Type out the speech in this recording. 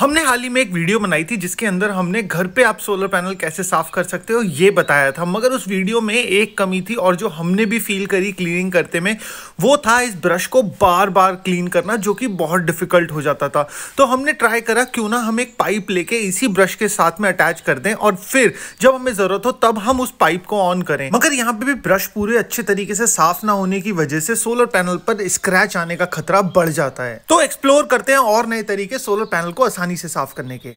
हमने हाल ही में एक वीडियो बनाई थी जिसके अंदर हमने घर पे आप सोलर पैनल कैसे साफ कर सकते हो ये बताया था मगर उस वीडियो में एक कमी थी और जो हमने भी फील करी क्लीनिंग करते में वो था इस ब्रश को बार बार क्लीन करना जो कि बहुत डिफिकल्ट हो जाता था तो हमने ट्राई करा क्यों ना हम एक पाइप लेके इसी ब्रश के साथ में अटैच कर दें और फिर जब हमें ज़रूरत हो तब हम उस पाइप को ऑन करें मगर यहाँ पे भी ब्रश पूरे अच्छे तरीके से साफ ना होने की वजह से सोलर पैनल पर स्क्रैच आने का खतरा बढ़ जाता है तो एक्सप्लोर करते हैं और नए तरीके सोलर पैनल को आसानी पानी से साफ करने के